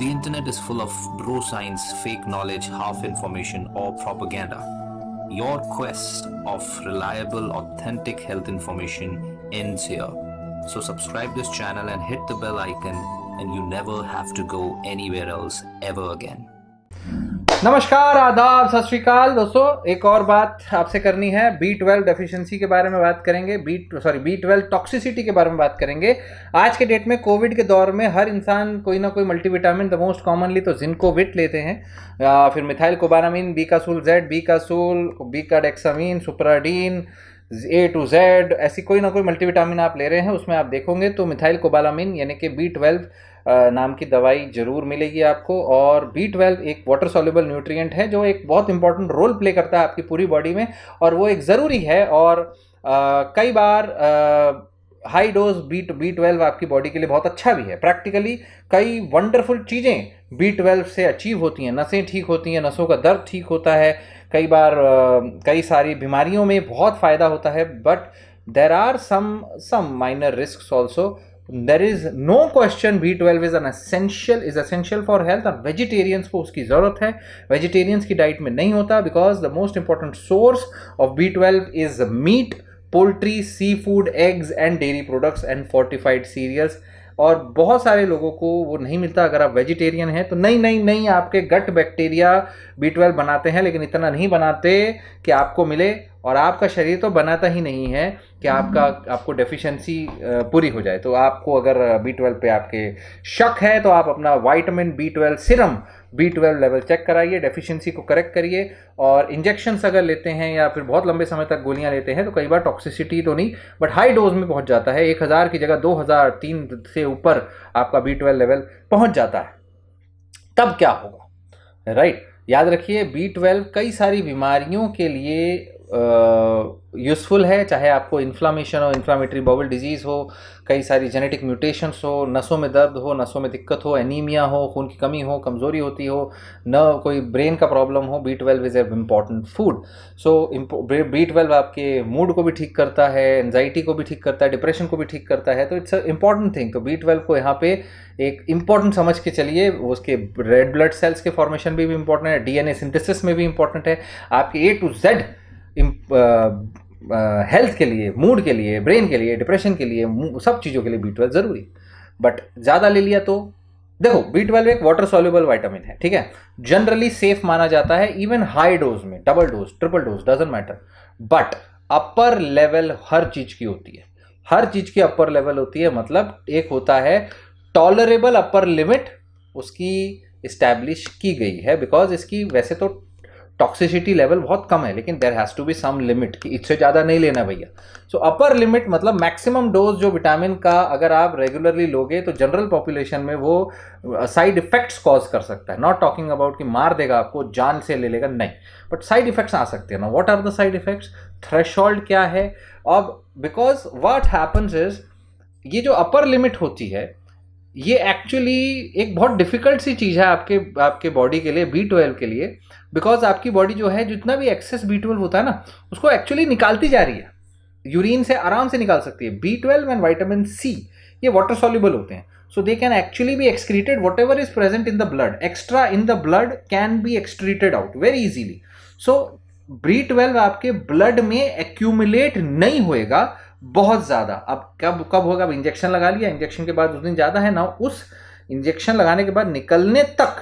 The internet is full of bro science, fake knowledge, half information, or propaganda. Your quest of reliable, authentic health information ends here. So subscribe this channel and hit the bell icon and you never have to go anywhere else ever again. नमस्कार आदाब सत श्रीकाल दोस्तों एक और बात आपसे करनी है बी ट्वेल्व डेफिशिएंसी के बारे में बात करेंगे B sorry B twelve toxicity के बारे में बात करेंगे आज के डेट में कोविड के दौर में हर इंसान कोई ना कोई मल्टीविटामिन द मोस्ट कॉमनली तो जिनकोविट लेते हैं फिर methylcobalamin Becosules Z Becosules Becadexamin सुपराडीन A to Z ऐसी कोई ना कोई मल्टीविटामिन आप ले रहे हैं उसमें आप देखोगे तो मिथाइल कोबालामिन यानी कि बी ट्वेल्व नाम की दवाई जरूर मिलेगी आपको और बी ट्वेल्व एक वाटर सॉल्यूबल न्यूट्रिएंट है जो एक बहुत इंपॉर्टेंट रोल प्ले करता है आपकी पूरी बॉडी में और वो एक ज़रूरी है और आ, कई बार आ, high dose B B twelve आपकी बॉडी के लिए बहुत अच्छा भी है प्रैक्टिकली कई वंडरफुल चीज़ें बी ट्वेल्व से अचीव होती हैं नसें ठीक होती हैं नसों का दर्द ठीक होता है कई बार कई सारी बीमारियों में बहुत फ़ायदा होता है but there are some some minor risk also there is no question B twelve is an essential is essential for health और वेजिटेरियंस को उसकी ज़रूरत है वेजिटेरियंस की डाइट में नहीं होता because the most important source of B twelve is meat poultry seafood eggs and dairy products and fortified cereals और बहुत सारे लोगों को वो नहीं मिलता अगर आप वेजिटेरियन हैं तो नहीं नहीं नहीं आपके गट बैक्टीरिया बी ट्वेल्व बनाते हैं लेकिन इतना नहीं बनाते कि आपको मिले और आपका शरीर तो बनाता ही नहीं है कि हम्म। आपका आपको डेफिशिएंसी पूरी हो जाए तो आपको अगर बी ट्वेल्व पर आपके शक है तो आप अपना vitamin B twelve serum B twelve level check कराइए डेफिशिएंसी को करेक्ट करिए और इंजेक्शन्स अगर लेते हैं या फिर बहुत लंबे समय तक गोलियां लेते हैं तो कई बार टॉक्सिसिटी तो नहीं बट हाई डोज में पहुंच जाता है एक हज़ार की जगह दो हज़ार तीन से ऊपर आपका बी ट्वेल्व लेवल पहुंच जाता है तब क्या होगा राइट right? याद रखिए बी ट्वेल्व कई सारी बीमारियों के लिए यूज़फुल है चाहे आपको इन्फ्लामेशन हो इन्फ्लामेटरी बॉबल डिजीज़ हो कई सारी जेनेटिक म्यूटेशंस हो नसों में दर्द हो नसों में दिक्कत हो एनीमिया हो खून की कमी हो कमज़ोरी होती हो न कोई ब्रेन का प्रॉब्लम हो B twelve is a important food so B twelve आपके मूड को भी ठीक करता है एनजाइटी को भी ठीक करता है डिप्रेशन को भी ठीक करता है तो इट्स अ इम्पॉर्टेंट थिंग तो बी ट्वेल्व को यहाँ पे एक इम्पॉर्टेंट समझ के चलिए उसके रेड ब्लड सेल्स के फॉर्मेशन भी, इम्पॉर्टेंट है ए सिंथेसिस में भी इम्पॉर्टेंट है आपके ए टू जेड हेल्थ के लिए मूड के लिए ब्रेन के लिए डिप्रेशन के लिए सब चीज़ों के लिए बी ट्वेल्व ज़रूरी बट ज़्यादा ले लिया तो देखो बी ट्वेल्व एक वाटर सॉल्युबल वाइटामिन है ठीक है जनरली सेफ माना जाता है इवन हाई डोज में double dose triple dose doesn't matter but upper level हर चीज़ की होती है हर चीज़ की अपर लेवल होती है मतलब एक होता है टॉलरेबल अपर लिमिट उसकी इस्टेब्लिश की गई है बिकॉज इसकी वैसे तो टॉक्सिसिटी लेवल बहुत कम है लेकिन there has to be some limit कि इससे ज़्यादा नहीं लेना भैया सो अपर लिमिट मतलब मैक्सिमम डोज जो विटामिन का अगर आप रेगुलरली लोगे तो जनरल पॉपुलेशन में वो साइड इफेक्ट्स कॉज कर सकता है नॉट टॉकिंग अबाउट कि मार देगा आपको जान से ले लेगा नहीं बट साइड इफेक्ट्स आ सकते हैं ना what are the side effects थ्रेश क्या है अब बिकॉज वाट हैपन्स इज ये जो अपर लिमिट होती है ये एक्चुअली एक बहुत डिफिकल्ट सी चीज़ है आपके आपके बॉडी के लिए बी ट्वेल्व के लिए बिकॉज आपकी बॉडी जो है जितना भी एक्सेस बी ट्वेल्व होता है ना उसको एक्चुअली निकालती जा रही है यूरिन से आराम से निकाल सकती है B twelve and vitamin C ये वाटर सॉल्यूबल होते हैं so they can actually be excreted whatever is present in the blood extra in the blood can be excreted out very easily so B twelve आपके blood में accumulate नहीं होएगा बहुत ज़्यादा अब कब कब होगा अब इंजेक्शन लगा लिया इंजेक्शन के बाद उस दिन ज़्यादा है ना उस इंजेक्शन लगाने के बाद निकलने तक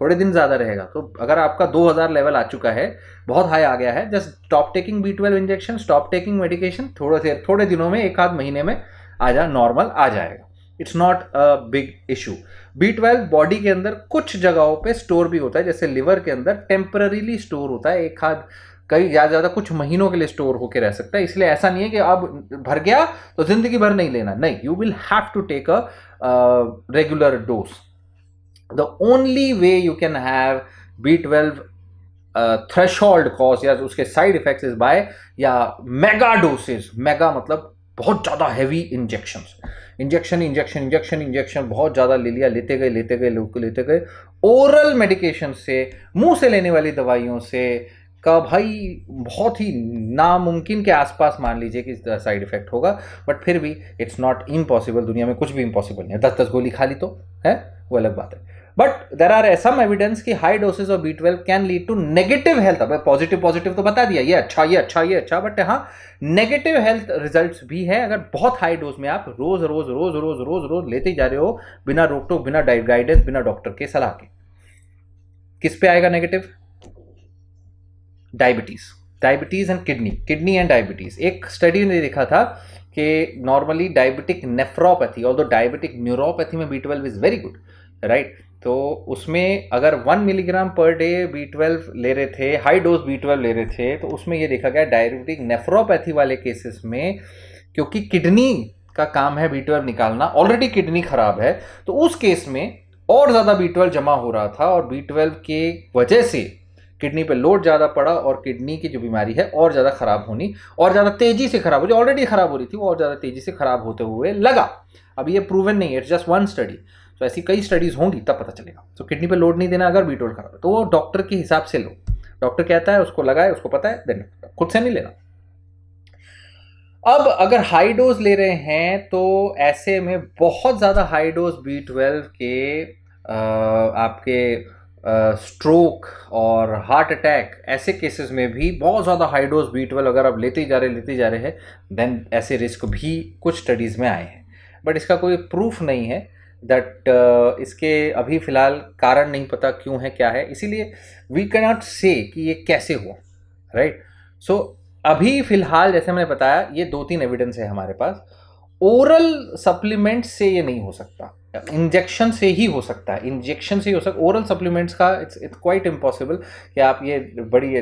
थोड़े दिन ज़्यादा रहेगा तो अगर आपका 2000 लेवल आ चुका है बहुत हाई आ गया है just stop taking B twelve injection stop taking medication थोड़े से थोड़े दिनों में एक आध महीने में आ जा नॉर्मल आ जाएगा it's not a big issue B twelve body के अंदर कुछ जगहों पे स्टोर भी होता है जैसे लिवर के अंदर टेम्पररीली स्टोर होता है एक आध कई ज़्यादा ज़्यादा कुछ महीनों के लिए स्टोर होकर रह सकता है इसलिए ऐसा नहीं है कि अब भर गया तो ज़िंदगी भर नहीं लेना नहीं you will have to take a regular dose the only way you can have B twelve threshold cause या उसके साइड इफेक्ट इज बाय या मेगा डोसेज मेगा मतलब बहुत ज़्यादा heavy injection injection injection injection injection बहुत ज़्यादा ले लिया लेते गए लेते गए लेते गए ओरल मेडिकेशन से मुंह से लेने वाली दवाइयों से का भाई बहुत ही नामुमकिन के आसपास मान लीजिए कि साइड इफेक्ट होगा बट फिर भी इट्स नॉट इम्पॉसिबल दुनिया में कुछ भी इम्पॉसिबल नहीं है दस दस गोली खा ली तो है वो अलग बात है but there are some evidence कि high dosage of B twelve can lead to negative health अब पॉजिटिव पॉजिटिव तो बता दिया ये अच्छा ये अच्छा ये अच्छा बट हाँ नेगेटिव हेल्थ रिजल्ट भी है अगर बहुत हाई डोज में आप रोज रोज रोज रोज रोज रोज लेते जा रहे हो बिना रोक टोक बिना गाइडेंस बिना डॉक्टर के सलाह के किस पे आएगा negative diabetes diabetes and kidney kidney and diabetes एक स्टडी ने देखा था कि नॉर्मली डायबिटिक नेफ्रोपैथी और दो डायबिटिक न्यूरोपैथी में B twelve is very good right तो उसमें अगर वन मिलीग्राम पर डे बी ट्वेल्व ले रहे थे हाई डोज बी ट्वेल्व ले रहे थे तो उसमें ये देखा गया डायबिटिक नेफ्रोपैथी वाले केसेस में क्योंकि किडनी का काम है बी ट्वेल्व निकालना ऑलरेडी किडनी खराब है तो उस केस में और ज़्यादा बी ट्वेल्व जमा हो रहा था और बी ट्वेल्व के वजह से किडनी पे लोड ज़्यादा पड़ा और किडनी की जो बीमारी है और ज़्यादा ख़राब होनी और ज़्यादा तेज़ी से ख़राब हो जो ऑलरेडी ख़राब हो रही थी वो और ज़्यादा तेज़ी से ख़राब होते हुए लगा अब ये प्रूवन नहीं है इट्स जस्ट वन स्टडी तो ऐसी कई स्टडीज़ होंगी तब पता चलेगा तो किडनी पर लोड नहीं देना अगर बीटोल खराब है तो वो डॉक्टर के हिसाब से लो डॉक्टर कहता है उसको लगाए उसको पता है देन खुद से नहीं लेना अब अगर हाई डोज ले रहे हैं तो ऐसे में बहुत ज़्यादा हाई डोज बी ट्वेल्व के आ, आपके स्ट्रोक और हार्ट अटैक ऐसे केसेस में भी बहुत ज़्यादा हाई डोज बी ट्वेल्व अगर आप लेते ही जा रहे लेते जा रहे हैं देन ऐसे रिस्क भी कुछ स्टडीज़ में आए हैं बट इसका कोई प्रूफ नहीं है दैट uh, इसके अभी फ़िलहाल कारण नहीं पता क्यों है क्या है इसीलिए वी कैन नॉट से कि ये कैसे हुआ राइट सो so, अभी फ़िलहाल जैसे मैंने बताया ये दो तीन एविडेंस है हमारे पास ओरल सप्लीमेंट से ये नहीं हो सकता इंजेक्शन से ही हो सकता है इंजेक्शन से ही हो सकता है ओरल सप्लीमेंट्स का इट्स इट्स क्वाइट इम्पॉसिबल कि आप ये बड़ी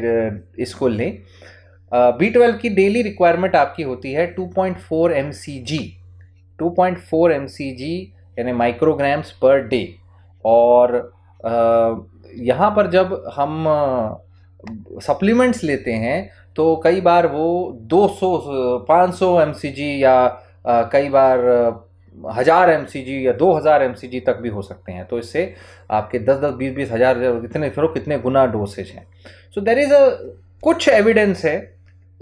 इसको लें बी ट्वेल्व की डेली रिक्वायरमेंट आपकी होती है 2.4 point four M C G two point four M C G यानी माइक्रोग्राम्स पर डे और यहाँ पर जब हम सप्लीमेंट्स लेते हैं तो कई बार वो 200 500 एम सी जी या कई बार हज़ार एम या दो हज़ार एम तक भी हो सकते हैं तो इससे आपके दस दस बीस बीस हज़ार इतने फिर कितने गुना डोसेज हैं सो देर इज़ अ कुछ एविडेंस है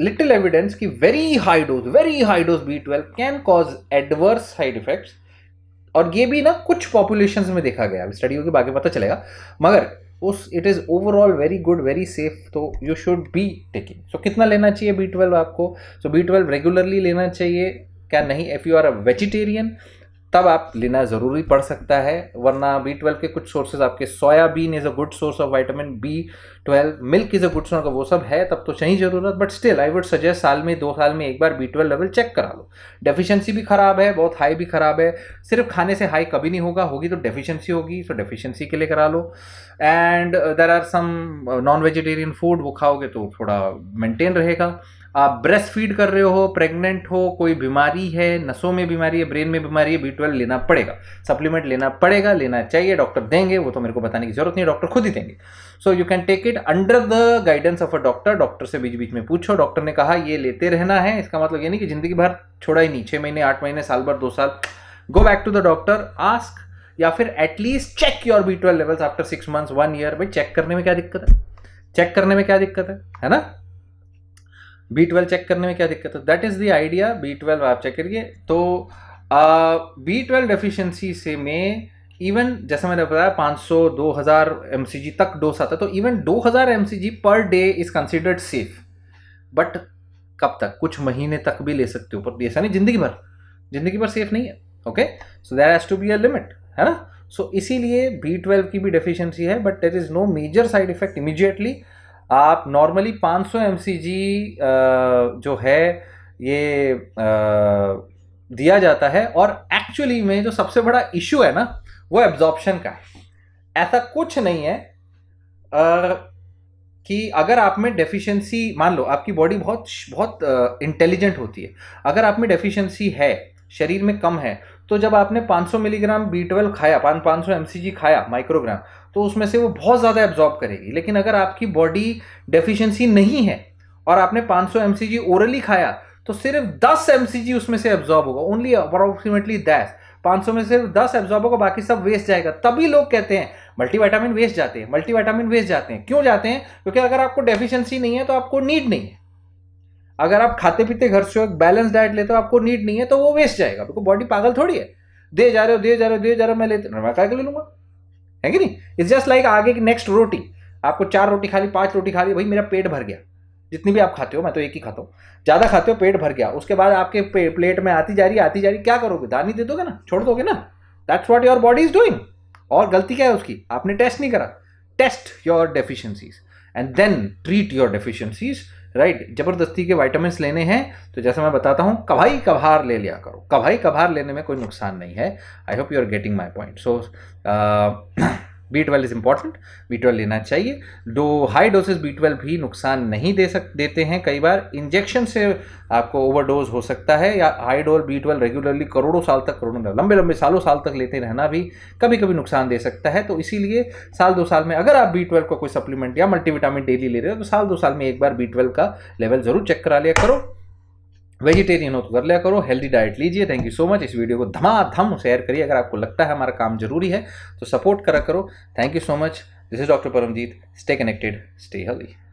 लिटिल एविडेंस कि very high dose very high dose B twelve can cause adverse side effects और ये भी ना कुछ पॉपुलेशन में देखा गया अभी स्टडी होगी बाकी पता चलेगा मगर उस it is overall very good very safe तो you should be taking so कितना लेना चाहिए बी ट्वेल्व आपको सो बी ट्वेल्व रेगुलरली लेना चाहिए क्या नहीं if you are a vegetarian तब आप लेना ज़रूरी पड़ सकता है वरना बी ट्वेल्व के कुछ सोर्सेज आपके soybean is a good source of vitamin B twelve milk is a good source वो सब है तब तो चाहिए ज़रूरत but still I would suggest साल में दो साल में एक बार बी ट्वेल्व लेवल चेक करा लो डेफिशिएंसी भी ख़राब है बहुत हाई भी ख़राब है सिर्फ खाने से हाई कभी नहीं होगा होगी तो डेफिशियंसी होगी तो डेफिशियंसी के लिए करा लो and there are some non vegetarian food वो खाओगे तो थोड़ा मेंटेन रहेगा आप ब्रेस्ट फीड कर रहे हो प्रेग्नेंट हो कोई बीमारी है नसों में बीमारी है ब्रेन में बीमारी है बी ट्वेल्व लेना पड़ेगा सप्लीमेंट लेना पड़ेगा लेना चाहिए डॉक्टर देंगे वो तो मेरे को बताने की जरूरत नहीं डॉक्टर खुद ही देंगे so you can take it under the guidance of a doctor doctor से बीच बीच में पूछो डॉक्टर ने कहा ये लेते रहना है इसका मतलब ये नहीं कि जिंदगी भर छोड़ा ही नहीं छः महीने आठ महीने साल भर दो साल go back to the doctor ask या फिर at least check your B twelve levels after six months one year भाई चेक करने में क्या दिक्कत है चेक करने में क्या दिक्कत है है ना बी ट्वेल्व चेक करने में क्या दिक्कत है that is the idea B twelve आप चेक करिए तो बी ट्वेल्व डेफिशियंसी से में इवन जैसा मैंने बताया 500 2000 एमसीजी तक डोस आता है तो इवन 2000 एमसीजी पर day is considered safe but कब तक कुछ महीने तक भी ले सकते हो पर ऐसा नहीं जिंदगी भर जिंदगी भर सेफ नहीं है okay so there has to be a limit है ना सो so, इसीलिए बी ट्वेल्व की भी डेफिशिएंसी है but there is no major side effect immediately आप नॉर्मली 500 सौ जो है ये दिया जाता है और एक्चुअली में जो सबसे बड़ा इशू है ना वो एब्जॉर्प्शन का है ऐसा कुछ नहीं है कि अगर आप में डेफिशिएंसी मान लो आपकी बॉडी बहुत बहुत इंटेलिजेंट होती है अगर आप में डेफिशिएंसी है शरीर में कम है तो जब आपने 500 मिलीग्राम बी ट्वेल्व खाया पाँच पाँच सौ खाया माइक्रोग्राम तो उसमें से वो बहुत ज़्यादा एब्जॉर्ब करेगी लेकिन अगर आपकी बॉडी डेफिशिएंसी नहीं है और आपने 500 सौ ओरली खाया तो सिर्फ 10 एम उसमें से एब्जॉर्ब होगा ओनली अप्रोक्सीमेटली दस 500 में सिर्फ 10 एब्जॉर्ब होगा बाकी सब वेस्ट जाएगा तभी लोग कहते हैं मल्टीविटामिन वेस्ट जाते हैं मल्टीविटामिन वेस्ट जाते हैं क्यों जाते हैं क्योंकि अगर आपको डेफिशिएंसी नहीं है तो आपको नीड नहीं है अगर आप खाते पीते घर से एक बैलेंस डाइट लेते हो आपको नीड नहीं है तो वो वेस्ट जाएगा बिकॉज बॉडी पागल थोड़ी है दे जा रहे हो दे जा रहे हो दे जा रहे हो मैं लेते मैं कह के ले लूंगा है कि नहीं इट्स जस्ट लाइक आगे की नेक्स्ट रोटी आपको चार रोटी खा ली पांच रोटी खा ली भाई मेरा पेट भर गया जितनी भी आप खाते हो मैं तो एक ही खाता हूँ ज़्यादा खाते हो पेट भर गया उसके बाद आपके प्लेट में आती जा रही आती जा रही क्या करोगे दानी दे दोगे ना छोड़ दोगे ना that's what your body is doing और गलती क्या है उसकी आपने टेस्ट नहीं करा test your deficiencies and then treat your deficiencies right जबरदस्ती के वाइटामिन लेने हैं तो जैसे मैं बताता हूँ कभाई कभार ले लिया करो कभाई कभार लेने में कोई नुकसान नहीं है I hope you are getting my point so B twelve is important B twelve लेना चाहिए दो हाई डोसेज बी ट्वेल्व भी नुकसान नहीं दे सक देते हैं कई बार इंजेक्शन से आपको ओवरडोज हो सकता है या high dose B twelve regularly करोड़ों साल तक करोड़ों लंबे लंबे सालों साल तक लेते रहना भी कभी कभी नुकसान दे सकता है तो इसीलिए साल दो साल में अगर आप बी ट्वेल्व का कोई सप्लीमेंट या मल्टीविटामिन डेली ले रहे हो तो साल दो साल में एक बार बी ट्वेल्व का लेवल ज़रूर चेक करा लिया करो वेजिटेरियन हो तो कर लिया करो हेल्दी डाइट लीजिए थैंक यू सो मच इस वीडियो को धमाधम शेयर करिए अगर आपको लगता है हमारा काम जरूरी है तो सपोर्ट करा करो thank you so much this is doctor Paramjit stay connected stay healthy